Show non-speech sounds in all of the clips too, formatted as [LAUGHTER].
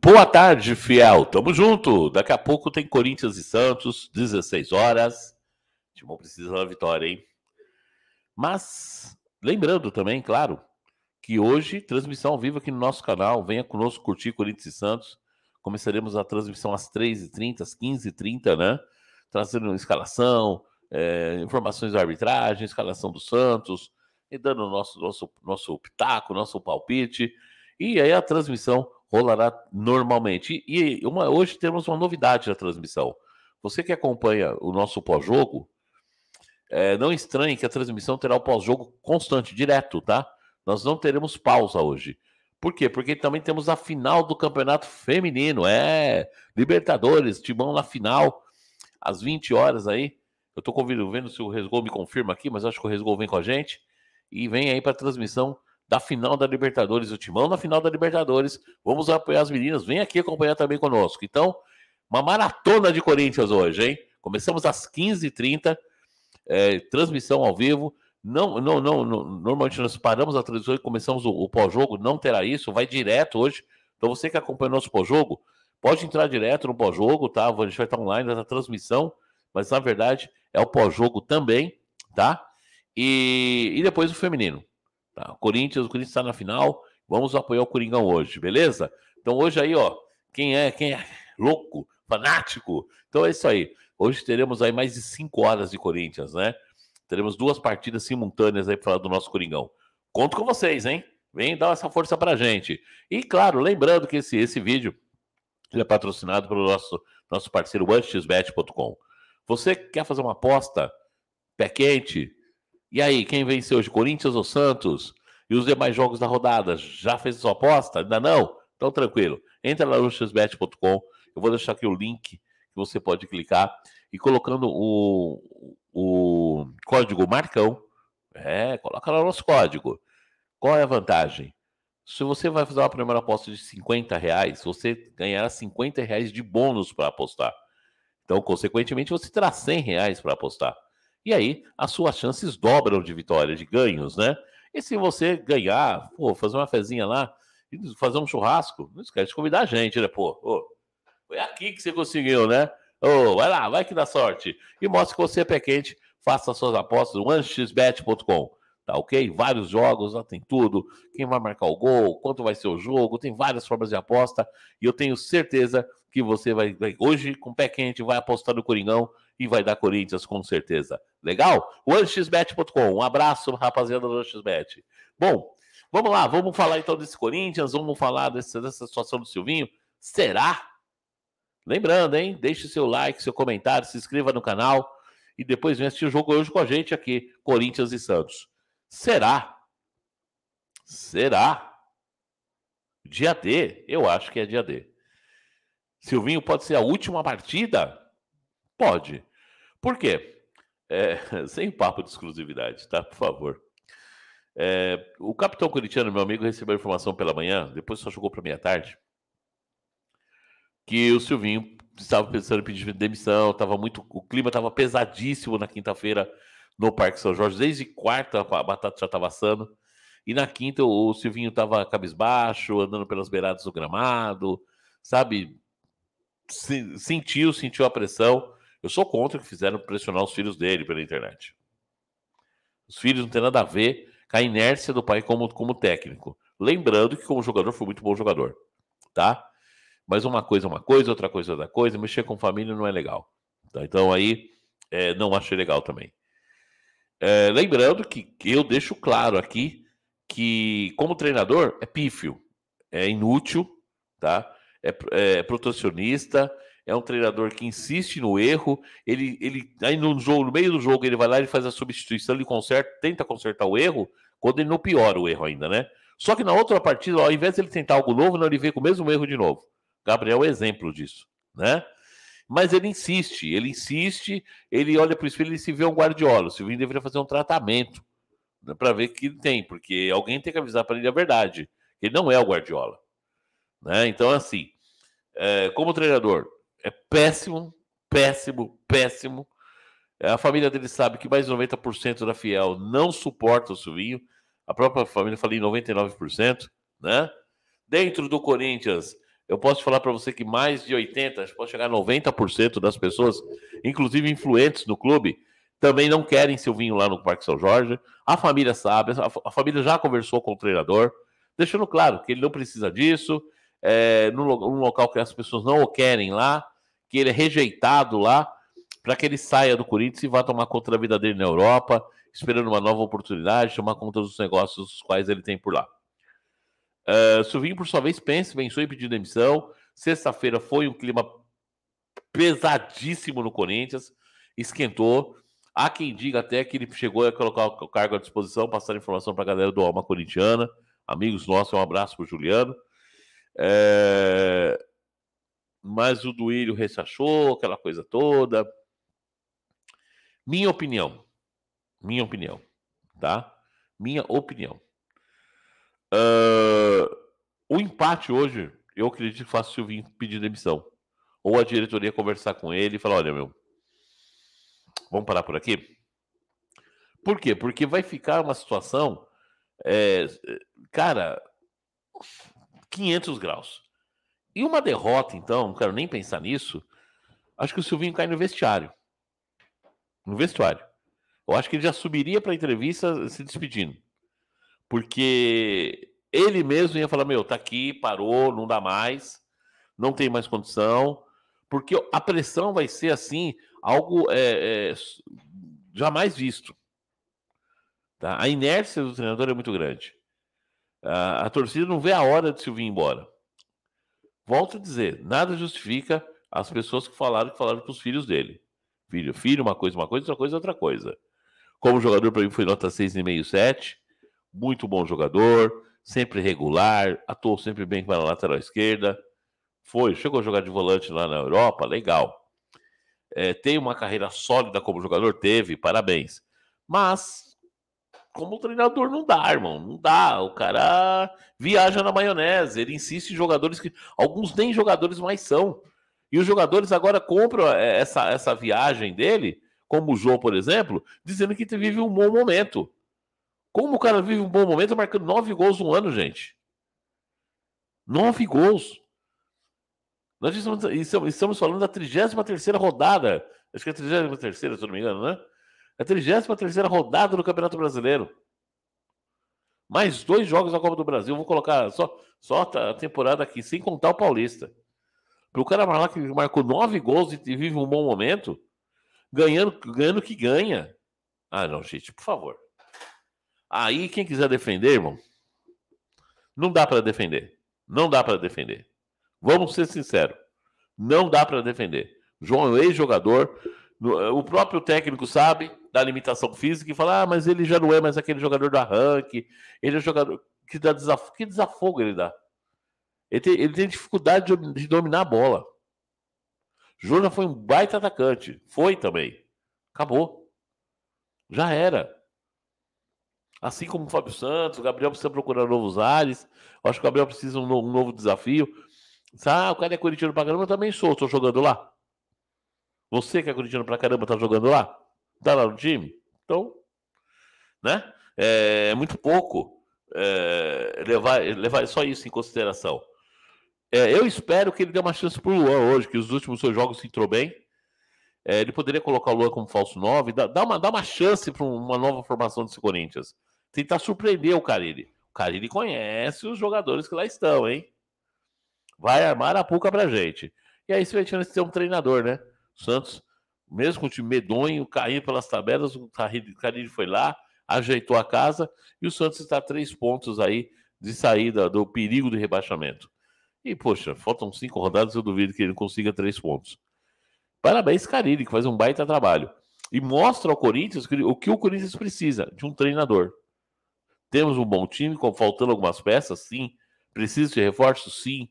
Boa tarde, fiel. Tamo junto. Daqui a pouco tem Corinthians e Santos, 16 horas. O Timão precisa da vitória, hein? Mas, lembrando também, claro, que hoje, transmissão ao vivo aqui no nosso canal. Venha conosco curtir Corinthians e Santos. Começaremos a transmissão às 3h30, às 15h30, né? Trazendo escalação, é, informações da arbitragem, escalação do Santos, e dando nosso, nosso, nosso pitaco, nosso palpite. E aí a transmissão rolará normalmente. E, e uma, hoje temos uma novidade na transmissão. Você que acompanha o nosso pós-jogo, é, não estranhe que a transmissão terá o pós-jogo constante, direto, tá? Nós não teremos pausa hoje. Por quê? Porque também temos a final do campeonato feminino. É, Libertadores, Timão na final, às 20 horas aí. Eu tô convidando, vendo se o Resgol me confirma aqui, mas acho que o Resgol vem com a gente. E vem aí para a transmissão da final da Libertadores, o Timão na final da Libertadores. Vamos apoiar as meninas, vem aqui acompanhar também conosco. Então, uma maratona de Corinthians hoje, hein? Começamos às 15h30, é, transmissão ao vivo. Não, não, não, não, normalmente nós paramos a transmissão e começamos o, o pós-jogo, não terá isso, vai direto hoje. Então você que acompanha o nosso pós-jogo, pode entrar direto no pós-jogo, tá? A gente vai estar online na transmissão, mas na verdade é o pós-jogo também, tá? E, e depois o feminino. Tá? O Corinthians, o Corinthians está na final. Vamos apoiar o Coringão hoje, beleza? Então hoje aí, ó, quem é, quem é louco, fanático. Então é isso aí. Hoje teremos aí mais de 5 horas de Corinthians, né? Teremos duas partidas simultâneas aí para falar do nosso Coringão. Conto com vocês, hein? Vem dar essa força pra gente. E claro, lembrando que esse, esse vídeo é patrocinado pelo nosso, nosso parceiro anxbet.com. Você quer fazer uma aposta pé quente, e aí, quem venceu hoje, Corinthians ou Santos? E os demais jogos da rodada? Já fez sua aposta? Ainda não? Então, tranquilo. Entra lá no xbet.com. Eu vou deixar aqui o link que você pode clicar. E colocando o, o código Marcão, é, coloca lá o nosso código. Qual é a vantagem? Se você vai fazer uma primeira aposta de 50 reais, você ganhará 50 reais de bônus para apostar. Então, consequentemente, você terá 100 reais para apostar. E aí as suas chances dobram de vitória, de ganhos, né? E se você ganhar, pô, fazer uma fezinha lá, fazer um churrasco, não esquece de convidar a gente, né? Pô, oh, foi aqui que você conseguiu, né? Oh, vai lá, vai que dá sorte. E mostra que você é pé quente, faça suas apostas no anxbet.com. Tá ok? Vários jogos, lá tem tudo. Quem vai marcar o gol, quanto vai ser o jogo, tem várias formas de aposta. E eu tenho certeza que você vai, hoje, com pé quente, vai apostar no Coringão e vai dar Corinthians com certeza. Legal? OneXBet.com. Um abraço, rapaziada do OneXBet. Bom, vamos lá, vamos falar então desse Corinthians, vamos falar dessa situação do Silvinho. Será? Lembrando, hein? Deixe seu like, seu comentário, se inscreva no canal e depois vem assistir o jogo hoje com a gente aqui, Corinthians e Santos. Será? Será? Dia D? Eu acho que é dia D. Silvinho pode ser a última partida? Pode. Por quê? É, [LAUGHS] sem papo de exclusividade, tá? Por favor. É, o capitão corintiano, meu amigo, recebeu a informação pela manhã, depois só jogou para meia-tarde, que o Silvinho estava pensando em pedir demissão, tava muito, o clima estava pesadíssimo na quinta-feira no Parque São Jorge, desde quarta a batata já estava assando, e na quinta o Silvinho estava cabisbaixo, andando pelas beiradas do gramado, sabe? sentiu, sentiu a pressão, eu sou contra que fizeram pressionar os filhos dele pela internet. Os filhos não têm nada a ver com a inércia do pai como, como técnico. Lembrando que, como jogador, foi muito bom jogador. Tá? Mas uma coisa é uma coisa, outra coisa é outra coisa. Mexer com família não é legal. Tá? Então aí, é, não achei legal também. É, lembrando que eu deixo claro aqui que, como treinador, é pífio, é inútil, tá? é, é protecionista é um treinador que insiste no erro, ele, ele aí no jogo, no meio do jogo, ele vai lá, ele faz a substituição, ele conserta, tenta consertar o erro, quando ele não piora o erro ainda, né? Só que na outra partida, ao invés de ele tentar algo novo, não, ele vem com o mesmo erro de novo. Gabriel é exemplo disso, né? Mas ele insiste, ele insiste, ele olha para o espelho e se vê um guardiola. O Silvinho deveria fazer um tratamento né, para ver que ele tem, porque alguém tem que avisar para ele a verdade. Ele não é o Guardiola. Né? Então, assim, é, como treinador, é péssimo, péssimo, péssimo. É, a família dele sabe que mais de 90% da fiel não suporta o Silvinho. A própria família falei 99%, né? Dentro do Corinthians, eu posso falar para você que mais de 80, pode chegar a 90% das pessoas, inclusive influentes no clube, também não querem Silvinho lá no Parque São Jorge. A família sabe, a família já conversou com o treinador, deixando claro que ele não precisa disso, é, num, num local que as pessoas não o querem lá que ele é rejeitado lá para que ele saia do Corinthians e vá tomar conta da vida dele na Europa, esperando uma nova oportunidade, tomar conta dos negócios dos quais ele tem por lá. Uh, Silvinho, por sua vez, pensa, venceu e pediu demissão. Sexta-feira foi um clima pesadíssimo no Corinthians, esquentou. Há quem diga até que ele chegou a colocar o cargo à disposição, passar informação para a galera do Alma Corintiana, amigos nossos, um abraço para o Juliano. É mas o Duílio ressachou aquela coisa toda. Minha opinião. Minha opinião. Tá? Minha opinião. Uh, o empate hoje, eu acredito que faça o Silvinho pedir demissão. Ou a diretoria conversar com ele e falar: olha, meu, vamos parar por aqui? Por quê? Porque vai ficar uma situação, é, cara, 500 graus. E uma derrota, então, não quero nem pensar nisso. Acho que o Silvinho cai no vestiário. No vestuário. Eu acho que ele já subiria para a entrevista se despedindo. Porque ele mesmo ia falar: meu, tá aqui, parou, não dá mais, não tem mais condição. Porque a pressão vai ser assim, algo é, é, jamais visto. Tá? A inércia do treinador é muito grande. A, a torcida não vê a hora de Silvinho ir embora. Volto a dizer, nada justifica as pessoas que falaram que falaram para os filhos dele. Filho, filho, uma coisa, uma coisa, outra coisa, outra coisa. Como jogador, para mim foi nota 6,5, 7. Muito bom jogador, sempre regular, atuou sempre bem para a lateral esquerda. Foi, chegou a jogar de volante lá na Europa, legal. É, tem uma carreira sólida como jogador? Teve, parabéns. Mas como treinador não dá, irmão. Não dá. O cara viaja na maionese, ele insiste em jogadores que. Alguns nem jogadores mais são. E os jogadores agora compram é, essa, essa viagem dele, como o João, por exemplo, dizendo que vive um bom momento. Como o cara vive um bom momento marcando nove gols um ano, gente? Nove gols. Nós estamos, estamos falando da 33 terceira rodada. Acho que é a 33 terceira, se não me engano, né? É a 33 rodada do Campeonato Brasileiro. Mais dois jogos da Copa do Brasil. Vou colocar só, só a temporada aqui, sem contar o Paulista. Para o cara lá que marcou nove gols e vive um bom momento, ganhando, ganhando que ganha. Ah, não, gente, por favor. Aí, quem quiser defender, irmão, não dá para defender. Não dá para defender. Vamos ser sinceros. Não dá para defender. João é ex-jogador. O próprio técnico sabe, da limitação física e fala: ah, mas ele já não é mais aquele jogador do arranque, ele é jogador que dá desafio, que desafogo ele dá. Ele tem, ele tem dificuldade de, de, dominar a bola. Júnior foi um baita atacante, foi também. Acabou. Já era. Assim como o Fábio Santos, o Gabriel precisa procurar novos ares. Eu acho que o Gabriel precisa de um, novo, um novo desafio. Ah, o cara é corintiano pra caramba, eu também sou, tô jogando lá. Você que é corintiano pra caramba, tá jogando lá? tá lá no time. Então, né? É, é muito pouco é, levar, levar só isso em consideração. É, eu espero que ele dê uma chance pro Luan hoje, que os últimos seus jogos se entrou bem. É, ele poderia colocar o Luan como falso 9, dá, dá, uma, dá uma chance para uma nova formação desse Corinthians. Tentar surpreender o Carilli. O Carilli conhece os jogadores que lá estão, hein? Vai armar a puca pra gente. E aí você vai ter um treinador, né? O Santos mesmo com o time medonho, caindo pelas tabelas, o Carille foi lá, ajeitou a casa e o Santos está a três pontos aí de saída do perigo do rebaixamento. E, poxa, faltam cinco rodadas, eu duvido que ele consiga três pontos. Parabéns, Carille, que faz um baita trabalho. E mostra ao Corinthians o que o Corinthians precisa, de um treinador. Temos um bom time, faltando algumas peças, sim. Precisa de reforços, sim.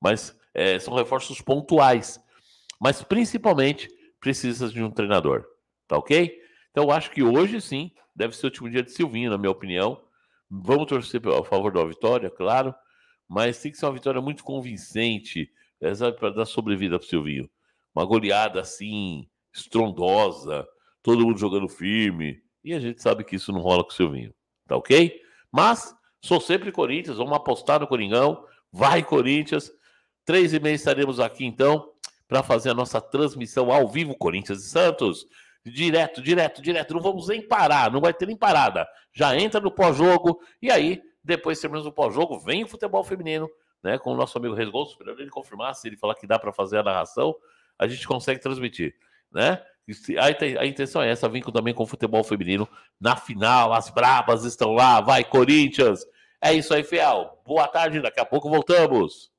Mas é, são reforços pontuais. Mas, principalmente, precisa de um treinador. Tá ok? Então, acho que hoje sim deve ser o último dia de Silvinho, na minha opinião. Vamos torcer a favor da vitória, claro, mas tem que ser uma vitória muito convincente eh, para dar sobrevida para o Silvinho. Uma goleada assim, estrondosa, todo mundo jogando firme. E a gente sabe que isso não rola com o Silvinho. Tá ok? Mas sou sempre Corinthians, vamos apostar no Coringão. Vai, Corinthians. Três e meia estaremos aqui então para fazer a nossa transmissão ao vivo, Corinthians e Santos. Direto, direto, direto. Não vamos nem parar, não vai ter nem parada. Já entra no pós-jogo e aí, depois terminamos o pós-jogo, vem o futebol feminino, né? Com o nosso amigo Resgol, esperando ele confirmar, se ele falar que dá para fazer a narração, a gente consegue transmitir, né? A intenção é essa, vim também com o futebol feminino. Na final, as brabas estão lá. Vai, Corinthians! É isso aí, Fiel. Boa tarde, daqui a pouco voltamos.